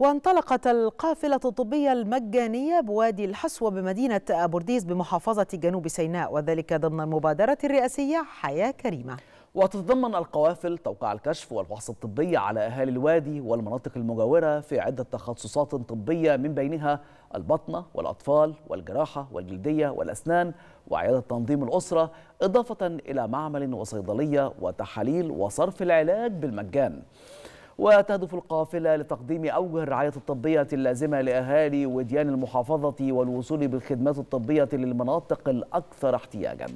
وانطلقت القافلة الطبية المجانية بوادي الحسوة بمدينة بورديس بمحافظة جنوب سيناء وذلك ضمن المبادرة الرئاسية حياة كريمة وتتضمن القوافل توقيع الكشف والفحص الطبي على أهالي الوادي والمناطق المجاورة في عدة تخصصات طبية من بينها البطنة والأطفال والجراحة والجلدية والأسنان وعيادة تنظيم الأسرة إضافة إلى معمل وصيدلية وتحاليل وصرف العلاج بالمجان وتهدف القافلة لتقديم أوجه الرعاية الطبية اللازمة لأهالي وديان المحافظة والوصول بالخدمات الطبية للمناطق الأكثر احتياجاً